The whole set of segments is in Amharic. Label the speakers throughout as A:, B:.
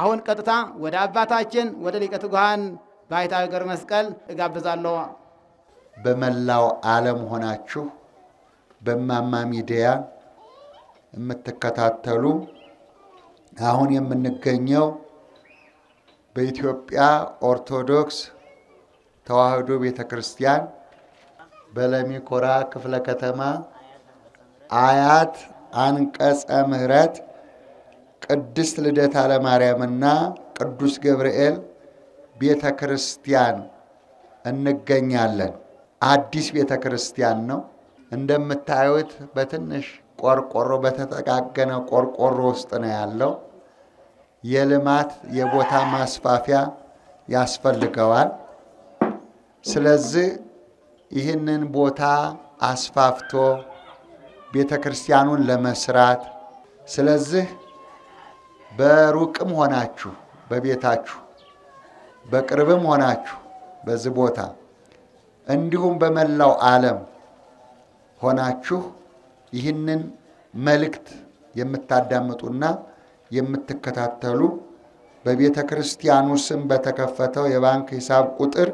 A: አሁን ቀጥታ ወደ አባታችን ወደ ሊቀ ትጉሃን ባይታዊ ገብረ መስቀል እጋብዛለሁ።
B: በመላው ዓለም ሆናችሁ በማማ ሚዲያ የምትከታተሉ አሁን የምንገኘው በኢትዮጵያ ኦርቶዶክስ ተዋሕዶ ቤተ ክርስቲያን በለሚ ክፍለ ከተማ አያት አንቀጸ ምሕረት ቅድስት ልደታ ለማርያምና ቅዱስ ገብርኤል ቤተ ክርስቲያን እንገኛለን። አዲስ ቤተ ክርስቲያን ነው። እንደምታዩት በትንሽ ቆርቆሮ በተጠጋገነ ቆርቆሮ ውስጥ ነው ያለው። የልማት የቦታ ማስፋፊያ ያስፈልገዋል። ስለዚህ ይህንን ቦታ አስፋፍቶ ቤተ ክርስቲያኑን ለመስራት ስለዚህ በሩቅም ሆናችሁ በቤታችሁ በቅርብም ሆናችሁ በዚህ ቦታ እንዲሁም በመላው ዓለም ሆናችሁ ይህንን መልእክት የምታዳምጡና የምትከታተሉ በቤተ ክርስቲያኑ ስም በተከፈተው የባንክ ሂሳብ ቁጥር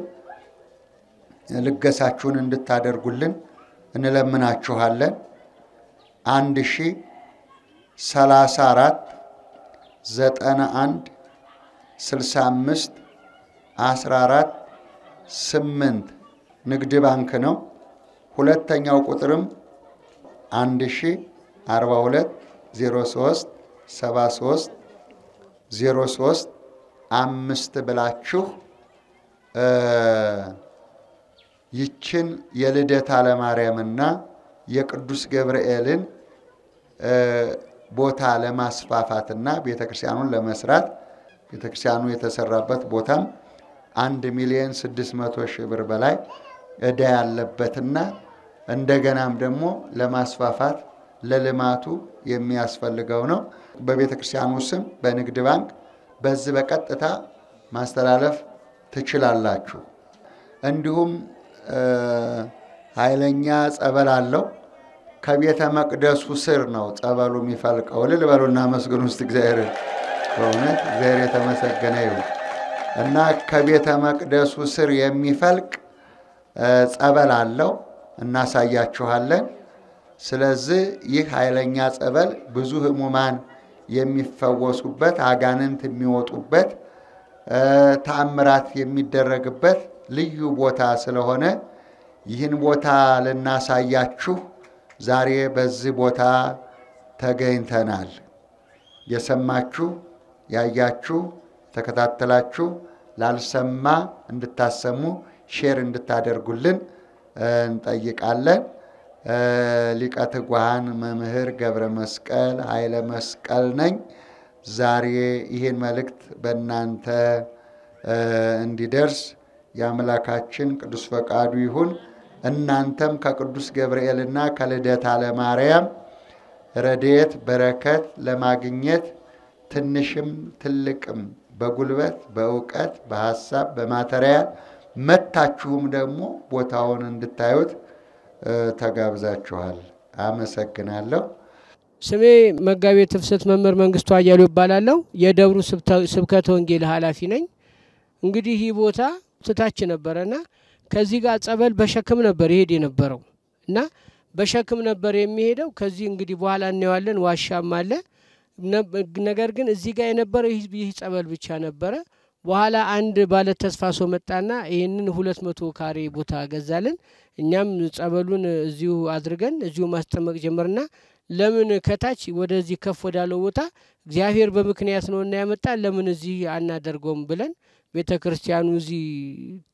B: ልገሳችሁን እንድታደርጉልን እንለምናችኋለን። አንድ ሺህ ሰላሳ አራት ዘጠና አንድ ስልሳ አምስት አስራ አራት ስምንት ንግድ ባንክ ነው። ሁለተኛው ቁጥርም አንድ ሺ አርባ ሁለት ዜሮ ሶስት ሰባ ሶስት ዜሮ ሶስት አምስት ብላችሁ ይችን የልደታ ለማርያምና የቅዱስ ገብርኤልን ቦታ ለማስፋፋትና ቤተክርስቲያኑን ለመስራት ቤተክርስቲያኑ የተሰራበት ቦታም አንድ ሚሊዮን ስድስት መቶ ሺህ ብር በላይ እዳ ያለበትና እንደገናም ደግሞ ለማስፋፋት ለልማቱ የሚያስፈልገው ነው። በቤተ ክርስቲያኑ ስም በንግድ ባንክ በዚህ በቀጥታ ማስተላለፍ ትችላላችሁ። እንዲሁም ኃይለኛ ጸበል አለው። ከቤተ መቅደሱ ስር ነው ጸበሉ የሚፈልቀው። በሉ እና መስግን ውስጥ እግዚአብሔር በእውነት እግዚአብሔር የተመሰገነ ይሁን እና ከቤተ መቅደሱ ስር የሚፈልቅ ጸበል አለው፣ እናሳያችኋለን። ስለዚህ ይህ ኃይለኛ ጸበል ብዙ ህሙማን የሚፈወሱበት፣ አጋንንት የሚወጡበት፣ ተአምራት የሚደረግበት ልዩ ቦታ ስለሆነ ይህን ቦታ ልናሳያችሁ ዛሬ በዚህ ቦታ ተገኝተናል። የሰማችሁ ያያችሁ፣ ተከታተላችሁ ላልሰማ እንድታሰሙ ሼር እንድታደርጉልን እንጠይቃለን። ሊቀ ትጉሃን መምህር ገብረ መስቀል ኃይለ መስቀል ነኝ። ዛሬ ይህን መልእክት በእናንተ እንዲደርስ የአምላካችን ቅዱስ ፈቃዱ ይሁን። እናንተም ከቅዱስ ገብርኤልና ከልደታ ለማርያም ረድኤት በረከት ለማግኘት ትንሽም ትልቅም በጉልበት በእውቀት በሀሳብ በማተሪያል መታችሁም ደግሞ ቦታውን እንድታዩት ተጋብዛችኋል። አመሰግናለሁ።
C: ስሜ መጋቤ ትፍሰት መምህር መንግስቱ አያሉ ይባላለሁ። የደብሩ ስብከተ ወንጌል ኃላፊ ነኝ። እንግዲህ ይህ ቦታ ትታች ነበረና ከዚህ ጋር ጸበል በሸክም ነበር ይሄድ የነበረው እና በሸክም ነበር የሚሄደው። ከዚህ እንግዲህ በኋላ እናየዋለን። ዋሻም አለ። ነገር ግን እዚህ ጋር የነበረው ይህ ጸበል ብቻ ነበረ። በኋላ አንድ ባለ ተስፋ ሰው መጣና ይህንን ሁለት መቶ ካሬ ቦታ ገዛልን። እኛም ጸበሉን እዚሁ አድርገን እዚሁ ማስጠመቅ ጀመርና ለምን ከታች ወደዚህ ከፍ ወዳለው ቦታ እግዚአብሔር በምክንያት እና ያመጣ ለምን እዚህ አናደርገውም ብለን ቤተ ክርስቲያኑ እዚህ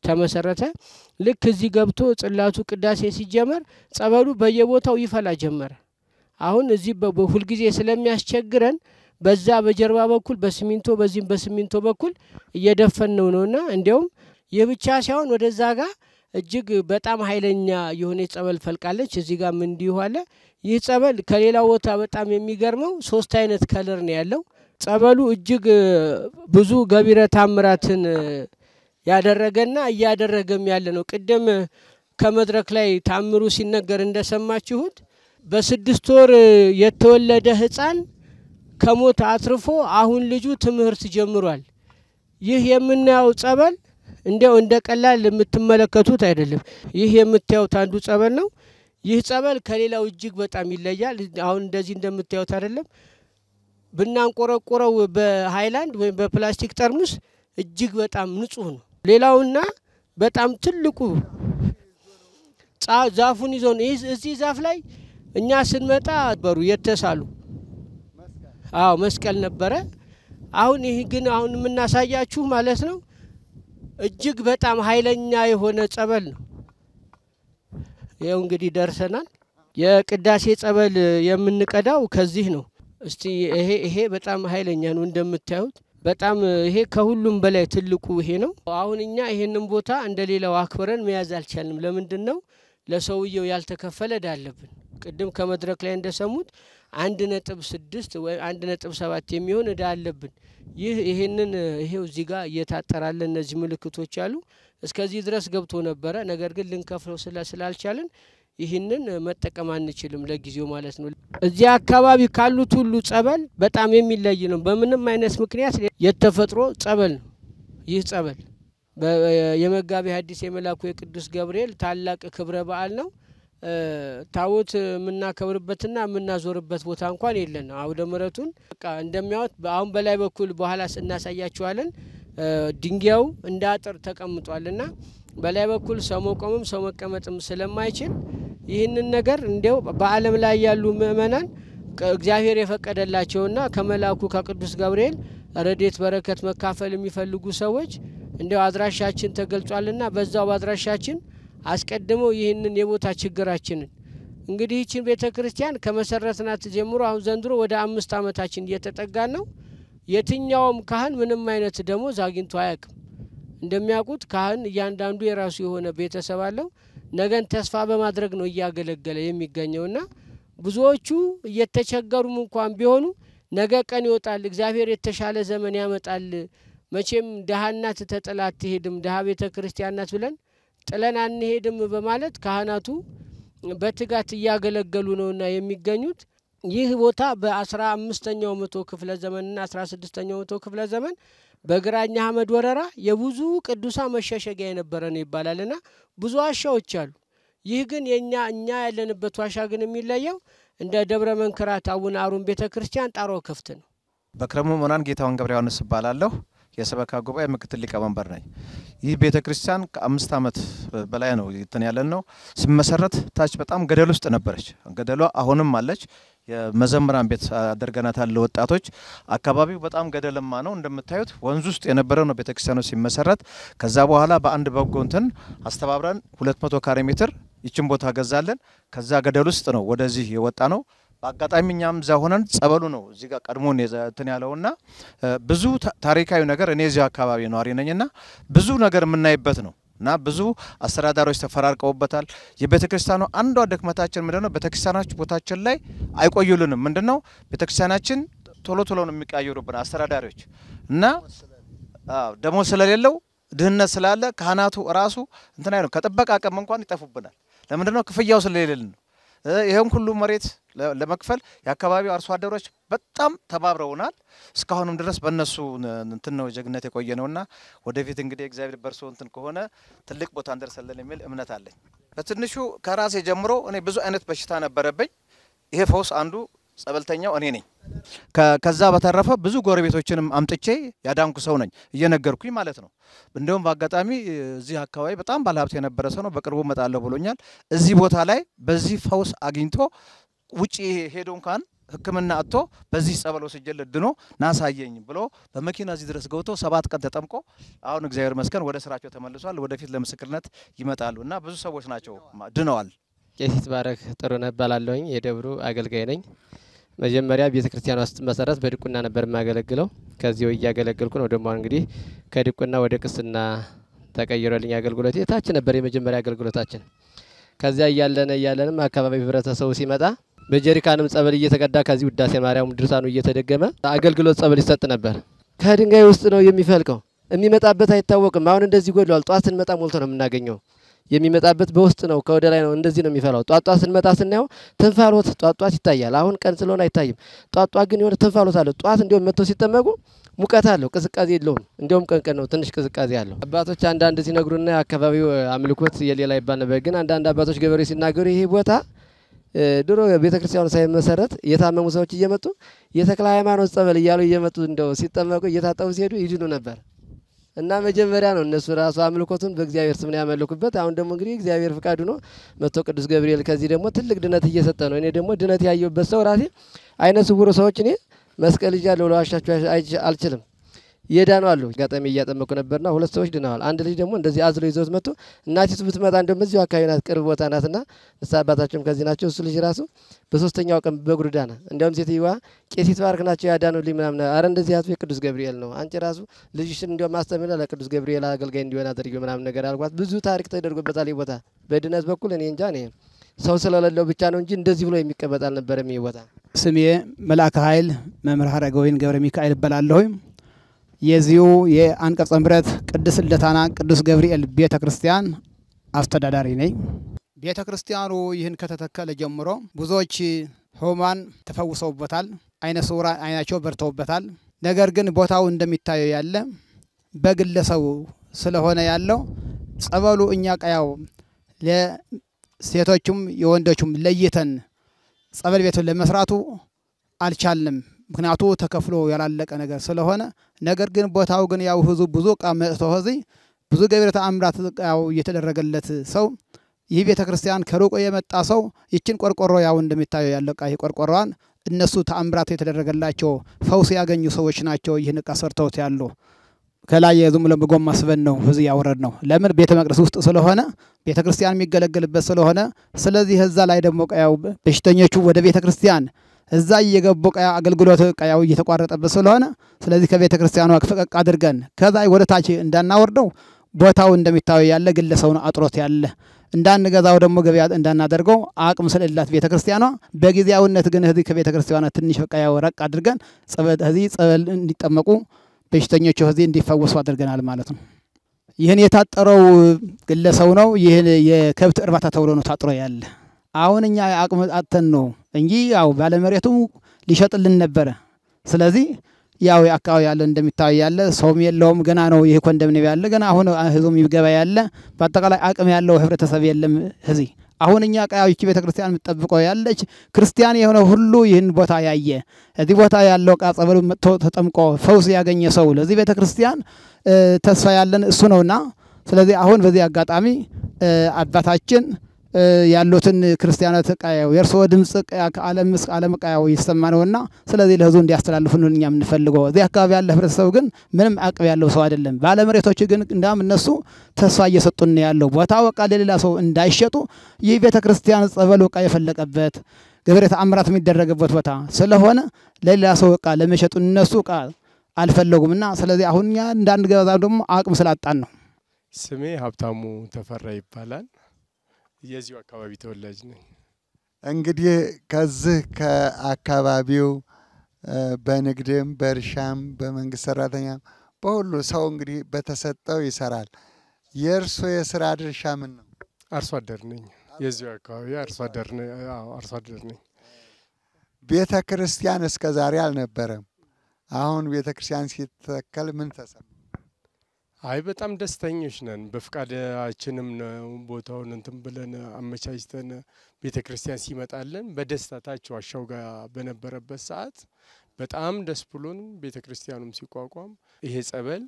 C: ተመሰረተ። ልክ እዚህ ገብቶ ጽላቱ ቅዳሴ ሲጀመር ጸበሉ በየቦታው ይፈላ ጀመረ። አሁን እዚህ ሁልጊዜ ስለሚያስቸግረን በዛ በጀርባ በኩል በሲሚንቶ በዚህም በሲሚንቶ በኩል እየደፈን ነው ነውና እንዲያውም ይህ ብቻ ሳይሆን ወደዛ ጋር እጅግ በጣም ኃይለኛ የሆነ ጸበል ፈልቃለች። እዚህ ጋርም እንዲሁ አለ። ይህ ጸበል ከሌላው ቦታ በጣም የሚገርመው ሶስት አይነት ከለር ነው ያለው። ጸበሉ እጅግ ብዙ ገቢረ ታምራትን ያደረገና እያደረገም ያለ ነው። ቅድም ከመድረክ ላይ ታምሩ ሲነገር እንደሰማችሁት በስድስት ወር የተወለደ ሕፃን ከሞት አትርፎ አሁን ልጁ ትምህርት ጀምሯል። ይህ የምናየው ጸበል እንዲያው እንደ ቀላል የምትመለከቱት አይደለም። ይህ የምታዩት አንዱ ጸበል ነው። ይህ ጸበል ከሌላው እጅግ በጣም ይለያል። አሁን እንደዚህ እንደምታዩት አይደለም። ብናንቆረቆረው በሃይላንድ ወይም በፕላስቲክ ጠርሙስ እጅግ በጣም ንጹህ ነው። ሌላውና በጣም ትልቁ ዛፉን ይዞ ነው። እዚህ ዛፍ ላይ እኛ ስንመጣ በሩ የተሳሉ አዎ መስቀል ነበረ። አሁን ይህ ግን አሁን የምናሳያችሁ ማለት ነው እጅግ በጣም ኃይለኛ የሆነ ጸበል ነው። ይኸው እንግዲህ ደርሰናል። የቅዳሴ ጸበል የምንቀዳው ከዚህ ነው። እስቲ ይሄ ይሄ በጣም ኃይለኛ ነው እንደምታዩት። በጣም ይሄ ከሁሉም በላይ ትልቁ ይሄ ነው። አሁን እኛ ይሄንን ቦታ እንደ ሌላው አክብረን መያዝ አልቻልንም። ለምንድን ነው? ለሰውየው ያልተከፈለ ዳለብን። ቅድም ከመድረክ ላይ እንደሰሙት አንድ ነጥብ ስድስት ወይም አንድ ነጥብ ሰባት የሚሆን እዳ አለብን። ይህ ይሄንን ይሄው እዚህ ጋር እየታጠራለን እነዚህ ምልክቶች አሉ። እስከዚህ ድረስ ገብቶ ነበረ። ነገር ግን ልንከፍለው ስላልቻልን ይህንን መጠቀም አንችልም ለጊዜው ማለት ነው። እዚህ አካባቢ ካሉት ሁሉ ጸበል በጣም የሚለይ ነው። በምንም አይነት ምክንያት የተፈጥሮ ጸበል ነው። ይህ ጸበል የመጋቢ ሐዲስ የመላኩ የቅዱስ ገብርኤል ታላቅ ክብረ በዓል ነው። ታቦት የምናከብርበትና የምናዞርበት ቦታ እንኳን የለን። አውደ ምረቱን በቃ እንደሚያወት አሁን በላይ በኩል በኋላ እናሳያችኋለን። ድንጋዩ እንደ አጥር ተቀምጧልና በላይ በኩል ሰው መቆምም ሰው መቀመጥም ስለማይችል ይህንን ነገር እንዲያው በዓለም ላይ ያሉ ምእመናን እግዚአብሔር የፈቀደላቸውና ከመልአኩ ከቅዱስ ገብርኤል ረዴት በረከት መካፈል የሚፈልጉ ሰዎች እንዲያው አድራሻችን ተገልጿልና በዛው በአድራሻችን አስቀድመው ይህንን የቦታ ችግራችንን እንግዲህ ይችን ቤተ ክርስቲያን ከመሰረትናት ጀምሮ አሁን ዘንድሮ ወደ አምስት ዓመታችን እየተጠጋ ነው። የትኛውም ካህን ምንም አይነት ደሞዝ አግኝቶ አያውቅም። እንደሚያውቁት ካህን እያንዳንዱ የራሱ የሆነ ቤተሰብ አለው። ነገን ተስፋ በማድረግ ነው እያገለገለ የሚገኘውና ብዙዎቹ እየተቸገሩም እንኳን ቢሆኑ ነገ ቀን ይወጣል፣ እግዚአብሔር የተሻለ ዘመን ያመጣል፣ መቼም ድሀ ተጥላ አትሄድም፣ ድሀ ቤተ ክርስቲያናት ናት ብለን ጥለን አንሄድም በማለት ካህናቱ በትጋት እያገለገሉ ነውና የሚገኙት። ይህ ቦታ በአስራ አምስተኛው መቶ ክፍለ ዘመንና አስራ ስድስተኛው መቶ ክፍለ ዘመን በግራኛ አህመድ ወረራ የብዙ ቅዱሳ መሸሸጊያ የነበረ ነው ይባላል እና ብዙ ዋሻዎች አሉ። ይህ ግን የእኛ እኛ ያለንበት ዋሻ ግን የሚለየው እንደ ደብረ መንክራት አቡነ አሩን ቤተ ክርስቲያን ጣሮ ክፍት ነው።
D: በክረሙ መናን ጌታውን ገብረ ዮሐንስ እባላለሁ። የሰበካ ጉባኤ ምክትል ሊቀመንበር ነኝ። ይህ ቤተ ክርስቲያን ከአምስት ዓመት በላይ ነው እንትን ያለን ነው። ሲመሰረት ታች በጣም ገደል ውስጥ ነበረች። ገደሏ አሁንም አለች። የመዘምራን ቤት ያለ ወጣቶች አካባቢው በጣም ገደልማ ነው እንደምታዩት፣ ወንዝ ውስጥ የነበረ ነው ቤተክርስቲያኑ ሲመሰረት። ከዛ በኋላ በአንድ በጎ እንትን አስተባብረን መቶ ካሬ ሜትር ይችን ቦታ ገዛለን። ከዛ ገደል ውስጥ ነው ወደዚህ የወጣ ነው። በአጋጣሚ እኛም እዚያ ሆነን ጸበሉ ነው እዚህ ጋር ቀድሞን እንትን ያለውና ብዙ ታሪካዊ ነገር እኔ እዚሁ አካባቢ ነዋሪ ነኝና ብዙ ነገር የምናይበት ነው እና ብዙ አስተዳዳሪዎች ተፈራርቀውበታል። የቤተ ክርስቲያኑ አንዷ ደክመታችን ምንድነው? ቤተክርስቲያናችን ቦታችን ላይ አይቆዩልንም። ምንድነው? ቤተክርስቲያናችን ቶሎ ቶሎ ነው የሚቀያየሩብን አስተዳዳሪዎች እና ደሞ ስለሌለው ድህነት ስላለ ካህናቱ ራሱ እንትን አይሉ ከጥበቃ አቅም እንኳን ይጠፉብናል። ለምንድነው? ክፍያው ስለሌለን ነው። ይህም ሁሉ መሬት ለመክፈል የአካባቢው አርሶ አደሮች በጣም ተባብረውናል። እስካሁንም ድረስ በእነሱ እንትን ነው ጀግነት የቆየ ነውና ወደፊት እንግዲህ እግዚአብሔር በእርሶ እንትን ከሆነ ትልቅ ቦታ እንደርሳለን የሚል እምነት አለኝ። በትንሹ ከራሴ ጀምሮ እኔ ብዙ አይነት በሽታ ነበረብኝ። ይሄ ፈውስ አንዱ ጸበልተኛው እኔ ነኝ። ከዛ በተረፈ ብዙ ጎረቤቶችንም አምጥቼ ያዳንኩ ሰው ነኝ፣ እየነገርኩኝ ማለት ነው። እንደውም በአጋጣሚ እዚህ አካባቢ በጣም ባለሀብት የነበረ ሰው ነው፣ በቅርቡ እመጣለሁ ብሎኛል። እዚህ ቦታ ላይ በዚህ ፈውስ አግኝቶ ውጭ ሄዶ እንኳን ሕክምና አጥቶ በዚህ ጸበል ወስጄለት ድኖ ናሳየኝ ብሎ በመኪና እዚህ ድረስ ገብቶ ሰባት ቀን ተጠምቆ አሁን እግዚአብሔር ይመስገን ወደ ስራቸው ተመልሷል። ወደፊት ለምስክርነት ይመጣሉ እና ብዙ ሰዎች ናቸው ድነዋል።
E: ቄስ ይትባረክ ጥሩነህ እባላለሁኝ። የደብሩ አገልጋይ ነኝ። መጀመሪያ ቤተ ክርስቲያኗ ስትመሰረት በድቁና ነበር የማገለግለው። ከዚህ እያገለገልኩ ነው። ደግሞ እንግዲህ ከድቁና ወደ ቅስና ተቀይሮልኝ አገልግሎት የታች ነበር የመጀመሪያ አገልግሎታችን። ከዚያ እያለን እያለንም አካባቢ ህብረተሰቡ ሲመጣ በጀሪካንም ጸበል እየተቀዳ ከዚህ ውዳሴ ማርያም ድርሳኑ እየተደገመ አገልግሎት ጸበል ይሰጥ ነበር። ከድንጋይ ውስጥ ነው የሚፈልቀው። የሚመጣበት አይታወቅም። አሁን እንደዚህ ጎድሏል። ጧት ስንመጣ ሞልቶ ነው የምናገኘው። የሚመጣበት በውስጥ ነው፣ ከወደ ላይ ነው። እንደዚህ ነው የሚፈላው። ጧጧ ስንመጣ ስናየው ትንፋሎት ጧጧት ይታያል። አሁን ቀን ስለሆነ አይታይም። ጧጧ ግን የሆነ ትንፋሎት አለው። ጧት እንዲሁም መጥተው ሲጠመቁ ሙቀት አለው፣ ቅዝቃዜ የለውም። እንዲሁም ቀንቀን ነው ትንሽ ቅዝቃዜ አለው። አባቶች አንዳንድ ሲነግሩና የአካባቢው አምልኮት የሌላ ይባል ነበር። ግን አንዳንድ አባቶች ገበሬ ሲናገሩ ይሄ ቦታ ድሮ ቤተ ክርስቲያኑ ሳይመሰረት የታመሙ ሰዎች እየመጡ የተክለ ሃይማኖት ጸበል እያሉ እየመጡ እንደው ሲጠመቁ እየታጠቡ ሲሄዱ ይድኑ ነበር እና መጀመሪያ ነው እነሱ ራሱ አምልኮቱን በእግዚአብሔር ስም ነው ያመልኩበት። አሁን ደግሞ እንግዲህ እግዚአብሔር ፍቃድ ኖ መቶ ቅዱስ ገብርኤል ከዚህ ደግሞ ትልቅ ድነት እየሰጠ ነው። እኔ ደግሞ ድነት ያየሁበት ሰው ራሴ አይነ ስውሩ ሰዎች እኔ መስቀል ይዣለሁ ለዋሻችሁ አልችልም የዳኑ አሉ። አጋጣሚ እያጠመቁ ነበርና ሁለት ሰዎች ድነዋል። አንድ ልጅ ደግሞ እንደዚህ አዝሎ ይዘውት መጥቶ እናቲቱ ብትመጣ እንደም እዚሁ አካባቢ ናት፣ ቅርብ ቦታ ናትና ንስሐ አባታቸውም ከዚህ ናቸው። እሱ ልጅ ራሱ በሶስተኛው ቀን በእግሩ ዳነ። እንዲያውም ሴትዮዋ ቄስ ይትባረክ ናቸው ያዳኑልኝ ምናምን፣ አረ እንደዚህ ያቱ የቅዱስ ገብርኤል ነው። አንቺ ራሱ ልጅሽን እንዲያውም ማስተምላ ለቅዱስ ገብርኤል አገልጋይ እንዲሆን አድርጊው ምናምን ነገር አልኳት። ብዙ ታሪክ ተደርጎበታል። ቦታ በድነት በኩል እኔ እንጃ እኔ ሰው ስለሌለው ብቻ ነው እንጂ እንደዚህ ብሎ የሚቀመጥ አልነበረም። ይህ ቦታ
A: ስሜ መልአከ ኃይል መምህር ሀረገወይን ገብረ ሚካኤል እበላለሁኝ። የዚሁ የአንቀጸ ምሕረት ቅድስት ልደታና ቅዱስ ገብርኤል ቤተ ክርስቲያን አስተዳዳሪ ነኝ። ቤተ ክርስቲያኑ ይህን ከተተከለ ጀምሮ ብዙዎች ሕሙማን ተፈውሰውበታል። አይነ ስውራን አይናቸው በርተውበታል። ነገር ግን ቦታው እንደሚታየው ያለ በግለሰቡ ስለሆነ ያለው ጸበሉ እኛ ቀያው ለሴቶቹም የወንዶቹም ለይተን ጸበል ቤቱን ለመስራቱ አልቻልንም። ምክንያቱ ተከፍሎ ያላለቀ ነገር ስለሆነ ነገር ግን ቦታው ግን ያው ህዝቡ ብዙ ዕቃ መጥቶ እዚህ ብዙ ገቢረ ተአምራት ያው እየተደረገለት ሰው ይህ ቤተ ክርስቲያን ከሩቆ የመጣ ሰው ይችን ቆርቆሮ ያው እንደሚታየው ያለው ዕቃ ይህ ቆርቆሮዋን እነሱ ተአምራት የተደረገላቸው ፈውስ ያገኙ ሰዎች ናቸው። ይህን ዕቃ ሰርተውት ያሉ ከላይ የዝም ብሎ በጎማ ስበን ነው እዚህ ያወረድ ነው። ለምን ቤተ መቅደስ ውስጥ ስለሆነ ቤተ ክርስቲያን የሚገለገልበት ስለሆነ፣ ስለዚህ እዛ ላይ ደግሞ ያው በሽተኞቹ ወደ ቤተ ክርስቲያን እዛ እየገቡ ቀያ አገልግሎት ቀያው እየተቋረጠበት ስለሆነ ስለዚህ ከቤተ ክርስቲያኗ ፈቀቅ አድርገን ከዛ ወደ ታች እንዳናወርደው ቦታው እንደሚታየው ያለ ግለሰቡን አጥሮት ያለ እንዳንገዛው ደግሞ ገበያ እንዳናደርገው አቅም ስለሌላት ቤተ ክርስቲያኗ በጊዜያዊነት ግን ህዚህ ከቤተ ክርስቲያኗ ትንሽ ቀያው ረቅ አድርገን ህዚህ ጸበል እንዲጠመቁ በሽተኞቹ ህዚህ እንዲፈወሱ አድርገናል ማለት ነው። ይህን የታጠረው ግለሰው ነው። ይህን የከብት እርባታ ተብሎ ነው ታጥሮ ያለ አሁን እኛ አቅም አጥተን ነው እንጂ ያው ባለመሬቱ ሊሸጥልን ነበረ። ስለዚህ ያው አካባቢ ያለ እንደሚታወይ ያለ ሰውም የለውም ገና ነው። ይህ ኮንደምኔብ ያለ ገና አሁን ህዝቡም ይገባ ያለ በአጠቃላይ አቅም ያለው ህብረተሰብ የለም። እዚህ አሁን እኛ ቀያዊቺ ቤተ ክርስቲያን የምትጠብቀው ያለች ክርስቲያን የሆነ ሁሉ ይህን ቦታ ያየ እዚህ ቦታ ያለው ቃ ጸበሉ መጥቶ ተጠምቆ ፈውስ ያገኘ ሰው ለዚህ ቤተ ክርስቲያን ተስፋ ያለን እሱ ነውና፣ ስለዚህ አሁን በዚህ አጋጣሚ አባታችን ያሉትን ክርስቲያኖት ቀያው የእርስዎ ድምፅ ዓለም ቀያው ይሰማ ነውና፣ ስለዚህ ለህዝቡ እንዲያስተላልፉ ነው እኛ የምንፈልገው። እዚህ አካባቢ ያለ ህብረተሰብ ግን ምንም አቅም ያለው ሰው አይደለም። ባለመሬቶች ግን እንዳም እነሱ ተስፋ እየሰጡን ያለው ቦታ በቃ ለሌላ ሰው እንዳይሸጡ ይህ ቤተ ክርስቲያን ጸበል በቃ የፈለቀበት ገበሬ ተአምራት የሚደረግበት ቦታ ስለሆነ ለሌላ ሰው እቃ ለመሸጡ እነሱ አልፈለጉም እና ስለዚህ አሁን እኛ እንዳንገዛ ደግሞ አቅም ስላጣን ነው።
F: ስሜ ሀብታሙ ተፈራ ይባላል። የዚሁ አካባቢ ተወላጅ ነኝ።
B: እንግዲህ ከዚህ ከአካባቢው በንግድም በእርሻም በመንግስት ሰራተኛም በሁሉ ሰው እንግዲህ በተሰጠው ይሰራል። የእርሶ የስራ ድርሻ ምን ነው? አርሶ አደር ነኝ። የዚሁ አካባቢ አርሶ አደር ነኝ። ቤተ ክርስቲያን እስከ ዛሬ አልነበረም። አሁን ቤተ ክርስቲያን ሲተከል ምን ተሰማ?
F: አይ በጣም ደስተኞች ነን። በፍቃዳችንም ነው ቦታውን እንትን ብለን አመቻችተን ቤተ ክርስቲያን ሲመጣለን በደስታታቸው አሻው ጋር በነበረበት ሰዓት በጣም ደስ ብሎን ቤተ ክርስቲያኑም ሲቋቋም ይሄ ጸበል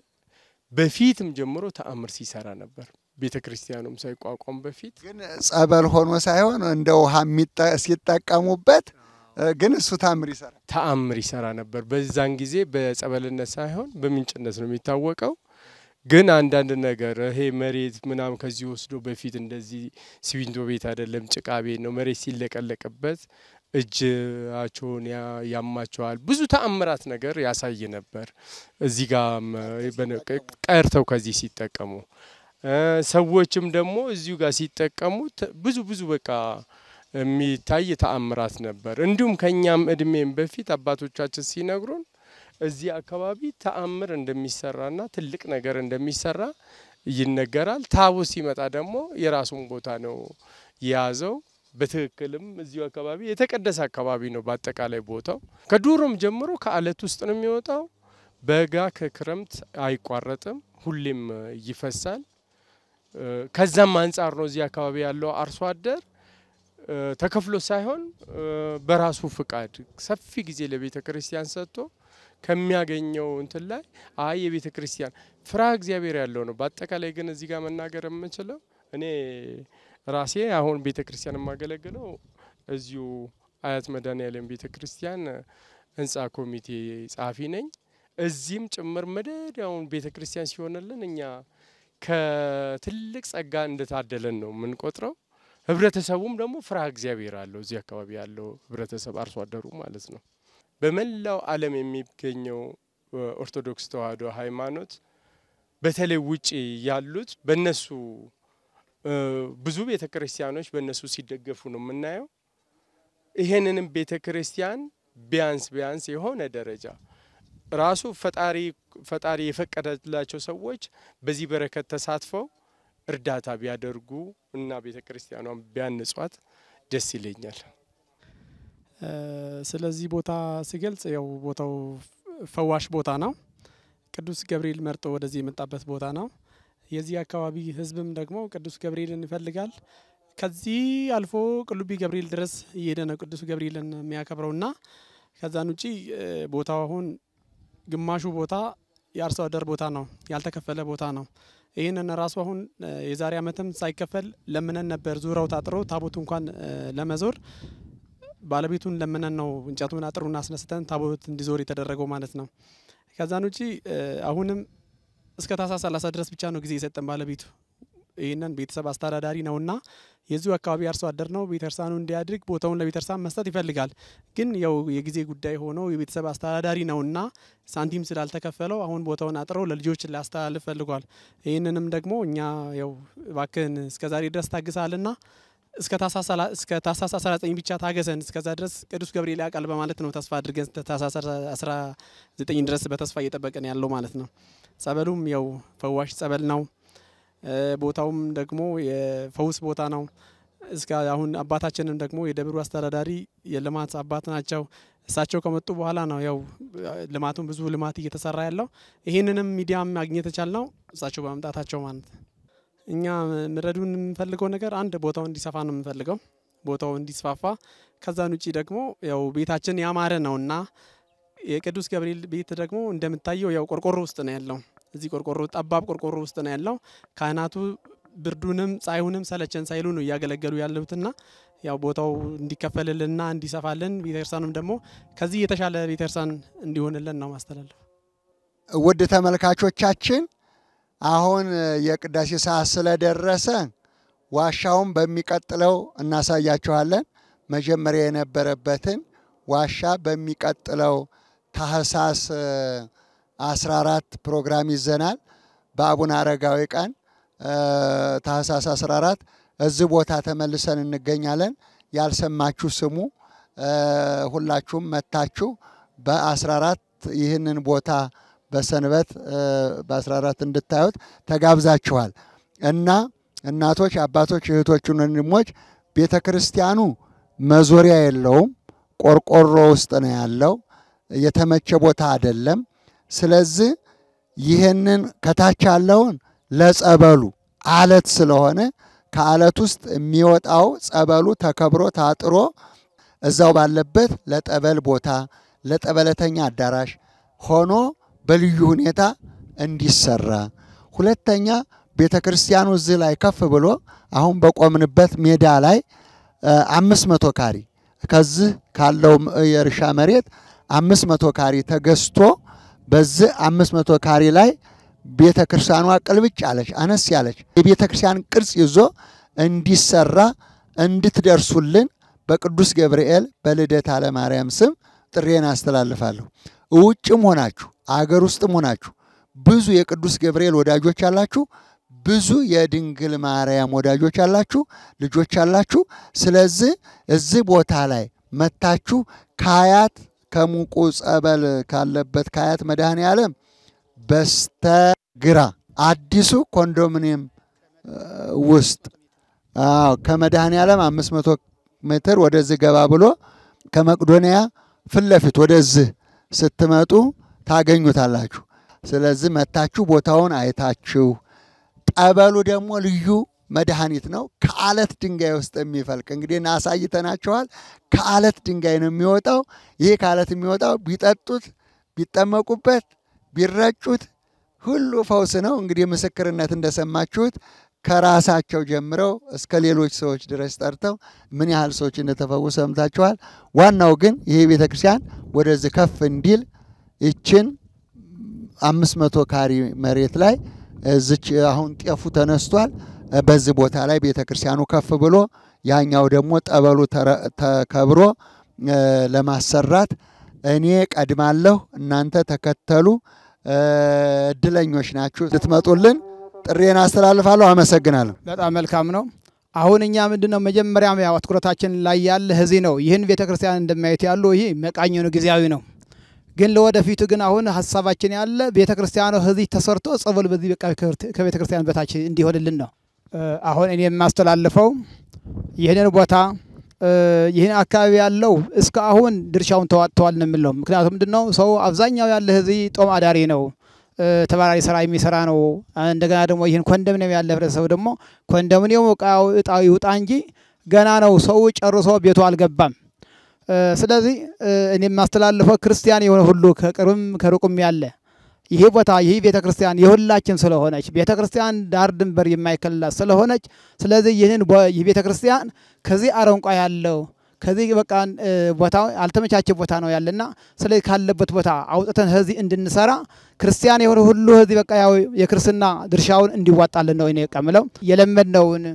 F: በፊትም ጀምሮ ተአምር ሲሰራ ነበር። ቤተ ክርስቲያኑም ሳይቋቋም
B: በፊት ግን ጸበል ሆኖ ሳይሆን እንደ ውሃ ሲጠቀሙበት ግን እሱ ተአምር ይሰራ
F: ተአምር ይሰራ ነበር። በዛን ጊዜ በጸበልነት ሳይሆን በምንጭነት ነው የሚታወቀው። ግን አንዳንድ ነገር ይሄ መሬት ምናምን ከዚህ ወስዶ በፊት እንደዚህ ሲሚንቶ ቤት አይደለም ጭቃ ቤት ነው። መሬት ሲለቀለቅበት እጃቸውን ያማቸዋል። ብዙ ተአምራት ነገር ያሳይ ነበር። እዚህ ጋር ቀርተው ከዚህ ሲጠቀሙ ሰዎችም ደግሞ እዚሁ ጋር ሲጠቀሙ ብዙ ብዙ በቃ የሚታይ ተአምራት ነበር። እንዲሁም ከእኛም እድሜም በፊት አባቶቻችን ሲነግሩን እዚህ አካባቢ ተአምር እንደሚሰራና ትልቅ ነገር እንደሚሰራ ይነገራል። ታቦ ሲመጣ ደግሞ የራሱን ቦታ ነው የያዘው። በትክክልም እዚሁ አካባቢ የተቀደሰ አካባቢ ነው። በአጠቃላይ ቦታው ከዱሮም ጀምሮ ከአለት ውስጥ ነው የሚወጣው። በጋ ከክረምት አይቋረጥም፣ ሁሌም ይፈሳል። ከዛም አንጻር ነው እዚህ አካባቢ ያለው አርሶ አደር ተከፍሎ ሳይሆን በራሱ ፍቃድ ሰፊ ጊዜ ለቤተ ክርስቲያን ሰጥቶ ከሚያገኘው እንትን ላይ አይ የቤተ ክርስቲያን ፍራ እግዚአብሔር ያለው ነው። በአጠቃላይ ግን እዚህ ጋር መናገር የምችለው እኔ ራሴ አሁን ቤተ ክርስቲያን የማገለግለው እዚሁ አያት መድኃኔዓለም ቤተ ክርስቲያን ህንጻ ኮሚቴ ጸሐፊ ነኝ። እዚህም ጭምር መደድ አሁን ቤተ ክርስቲያን ሲሆንልን እኛ ከትልቅ ጸጋ እንደታደለን ነው የምንቆጥረው። ህብረተሰቡም ደግሞ ፍራ እግዚአብሔር አለው። እዚህ አካባቢ ያለው ህብረተሰብ አርሶ አደሩ ማለት ነው። በመላው ዓለም የሚገኘው ኦርቶዶክስ ተዋህዶ ሃይማኖት በተለይ ውጪ ያሉት በነሱ ብዙ ቤተ ክርስቲያኖች በእነሱ ሲደገፉ ነው የምናየው። ይሄንንም ቤተ ክርስቲያን ቢያንስ ቢያንስ የሆነ ደረጃ ራሱ ፈጣሪ ፈጣሪ የፈቀደላቸው ሰዎች በዚህ በረከት ተሳትፈው እርዳታ ቢያደርጉ እና ቤተ ክርስቲያኗን ቢያንጿት ደስ ይለኛል።
G: ስለዚህ ቦታ ሲገልጽ ያው ቦታው ፈዋሽ ቦታ ነው። ቅዱስ ገብርኤል መርጦ ወደዚህ የመጣበት ቦታ ነው። የዚህ አካባቢ ህዝብም ደግሞ ቅዱስ ገብርኤልን ይፈልጋል። ከዚህ አልፎ ቅሉቢ ገብርኤል ድረስ እየሄደ ነው ቅዱስ ገብርኤልን የሚያከብረውና ከዛን ውጪ ቦታው አሁን ግማሹ ቦታ የአርሶ አደር ቦታ ነው፣ ያልተከፈለ ቦታ ነው። ይህንን ራሱ አሁን የዛሬ ዓመትም ሳይከፈል ለምነን ነበር ዙሪያው ታጥሮ ታቦቱ እንኳን ለመዞር ባለቤቱን ለምነን ነው እንጨቱን አጥሩን አስነስተን ታቦት እንዲዞር የተደረገው ማለት ነው። ከዛን ውጪ አሁንም እስከ ታህሳስ 30 ድረስ ብቻ ነው ጊዜ የሰጠን ባለቤቱ ይህንን ቤተሰብ አስተዳዳሪ ነውና የዚሁ አካባቢ አርሶ አደር ነው። ቤተርሳኑ እንዲያድግ ቦታውን ለቤተርሳን መስጠት ይፈልጋል። ግን ያው የጊዜ ጉዳይ ሆኖ የቤተሰብ አስተዳዳሪ ነውና ሳንቲም ስላልተከፈለው አሁን ቦታውን አጥረው ለልጆች ሊያስተላልፍ ፈልጓል። ይህንንም ደግሞ እኛ ያው እባክህን እስከዛሬ ድረስ ታግሳልና እስከ ታህሳስ 19 ብቻ ታገሰን፣ እስከዛ ድረስ ቅዱስ ገብርኤል ያውቃል በማለት ነው ተስፋ አድርገን ታህሳስ 19 ድረስ በተስፋ እየጠበቀን ያለው ማለት ነው። ጸበሉም ያው ፈዋሽ ጸበል ነው። ቦታውም ደግሞ የፈውስ ቦታ ነው። እስከ አሁን አባታችንም ደግሞ የደብሩ አስተዳዳሪ የልማት አባት ናቸው። እሳቸው ከመጡ በኋላ ነው ያው ልማቱን ብዙ ልማት እየተሰራ ያለው። ይህንንም ሚዲያም ማግኘት የቻልነው እሳቸው በመምጣታቸው ማለት ነው። እኛ ምረዱን የምንፈልገው ነገር አንድ ቦታው እንዲሰፋ ነው የምንፈልገው፣ ቦታው እንዲስፋፋ። ከዛን ውጪ ደግሞ ያው ቤታችን ያማረ ነው እና የቅዱስ ገብርኤል ቤት ደግሞ እንደምታየው ያው ቆርቆሮ ውስጥ ነው ያለው። እዚህ ቆርቆሮ ጠባብ ቆርቆሮ ውስጥ ነው ያለው። ካህናቱ ብርዱንም ፀሐዩንም ሰለቸን ሳይሉ ነው እያገለገሉ ያለሁትና ያው ቦታው እንዲከፈልልንና እንዲሰፋልን ቤተክርስቲያኑም ደግሞ ከዚህ የተሻለ ቤተክርስቲያን እንዲሆንልን ነው ማስተላለፍ።
B: ውድ ተመልካቾቻችን አሁን የቅዳሴ ሰዓት ስለደረሰ ዋሻውን በሚቀጥለው እናሳያችኋለን። መጀመሪያ የነበረበትን ዋሻ በሚቀጥለው ታህሳስ 14 ፕሮግራም ይዘናል። በአቡነ አረጋዊ ቀን ታህሳስ 14 እዚህ ቦታ ተመልሰን እንገኛለን። ያልሰማችሁ ስሙ። ሁላችሁም መታችሁ በ14 ይህንን ቦታ በሰንበት በ14 እንድታዩት ተጋብዛችኋል እና እናቶች፣ አባቶች፣ እህቶችን ወንድሞች ቤተ ክርስቲያኑ መዞሪያ የለውም። ቆርቆሮ ውስጥ ነው ያለው። የተመቸ ቦታ አይደለም። ስለዚህ ይህንን ከታች ያለውን ለጸበሉ አለት ስለሆነ ከአለት ውስጥ የሚወጣው ጸበሉ ተከብሮ ታጥሮ እዛው ባለበት ለጠበል ቦታ ለጠበለተኛ አዳራሽ ሆኖ በልዩ ሁኔታ እንዲሰራ፣ ሁለተኛ ቤተ ክርስቲያኑ እዚህ ላይ ከፍ ብሎ አሁን በቆምንበት ሜዳ ላይ አምስት መቶ ካሪ ከዚህ ካለው የእርሻ መሬት አምስት መቶ ካሪ ተገዝቶ በዚህ አምስት መቶ ካሪ ላይ ቤተ ክርስቲያኗ ቅልብጭ አለች፣ አነስ ያለች የቤተ ክርስቲያን ቅርጽ ይዞ እንዲሰራ እንድትደርሱልን በቅዱስ ገብርኤል በልደታ ለማርያም ስም ጥሬን አስተላልፋለሁ። ውጭም ሆናችሁ አገር ውስጥም ሆናችሁ ብዙ የቅዱስ ገብርኤል ወዳጆች አላችሁ፣ ብዙ የድንግል ማርያም ወዳጆች አላችሁ፣ ልጆች አላችሁ። ስለዚህ እዚህ ቦታ ላይ መታችሁ ከአያት ከሙቁ ጸበል ካለበት ከአያት መድኃኔ ዓለም በስተግራ አዲሱ ኮንዶሚኒየም ውስጥ ከመድኃኔ ዓለም 500 ሜትር ወደዚህ ገባ ብሎ ከመቅዶንያ ፊት ለፊት ወደዚህ ስትመጡ ታገኙታላችሁ። ስለዚህ መታችሁ ቦታውን አይታችሁ ጠበሉ ደግሞ ልዩ መድኃኒት ነው። ከአለት ድንጋይ ውስጥ የሚፈልቅ እንግዲህ እናሳይተናችኋል። ከአለት ድንጋይ ነው የሚወጣው። ይህ ከአለት የሚወጣው ቢጠጡት፣ ቢጠመቁበት፣ ቢረጩት ሁሉ ፈውስ ነው። እንግዲህ ምስክርነት እንደሰማችሁት ከራሳቸው ጀምረው እስከ ሌሎች ሰዎች ድረስ ጠርተው ምን ያህል ሰዎች እንደተፈወሱ ሰምታችኋል። ዋናው ግን ይሄ ቤተ ክርስቲያን ወደዚህ ከፍ እንዲል ይችን አምስት መቶ ካሪ መሬት ላይ እዚች አሁን ጤፉ ተነስቷል። በዚህ ቦታ ላይ ቤተ ክርስቲያኑ ከፍ ብሎ ያኛው ደግሞ ጠበሉ ተከብሮ ለማሰራት እኔ ቀድማለሁ፣ እናንተ ተከተሉ። እድለኞች ናችሁ ልትመጡልን ጥሬን አስተላልፋለሁ። አመሰግናለሁ።
A: በጣም መልካም ነው። አሁን እኛ ምንድን ነው መጀመሪያ ያው ትኩረታችን ላይ ያለ እዚህ ነው። ይህን ቤተክርስቲያን እንደማየት ያሉ ይህ መቃኘኑ ጊዜያዊ ነው። ግን ለወደፊቱ ግን አሁን ሀሳባችን ያለ ቤተ ክርስቲያኑ እዚህ ተሰርቶ ጸበሉ በዚህ በቃ ከቤተ ክርስቲያን በታች እንዲሆንልን ነው። አሁን እኔ የማስተላልፈው ይህንን ቦታ ይህን አካባቢ ያለው እስከ አሁን ድርሻውን ተዋጥተዋል ነው የምለው። ምክንያቱም ነው ሰው አብዛኛው ያለ እዚህ ጦም አዳሪ ነው። ተባራሪ ስራ የሚሰራ ነው። እንደገና ደግሞ ይህን ኮንዶሚኒየም ያለ ህብረተሰብ ደግሞ ኮንዶሚኒየሙ ዕጣ ይውጣ እንጂ ገና ነው። ሰው ጨርሶ ቤቱ አልገባም። ስለዚህ እኔ የማስተላልፈው ክርስቲያን የሆነ ሁሉ ከቅርብም ከሩቅም ያለ ይሄ ቦታ ይህ ቤተ ክርስቲያን የሁላችን ስለሆነች ቤተ ክርስቲያን ዳር ድንበር የማይከልላት ስለሆነች፣ ስለዚህ ይህን ይህ ቤተ ክርስቲያን ከዚህ አረንቋ ያለው ከዚህ በቃ ቦታ አልተመቻቸ ቦታ ነው ያለና ስለዚህ ካለበት ቦታ አውጥተን ህዚህ እንድንሰራ ክርስቲያን የሆነ ሁሉ ህዚህ በቃ ያው የክርስትና ድርሻውን እንዲዋጣልን ነው እኔ ቀምለው የለመድነውን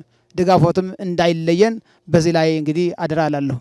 A: ድጋፎትም እንዳይለየን በዚህ ላይ እንግዲህ አደራ አላለሁ።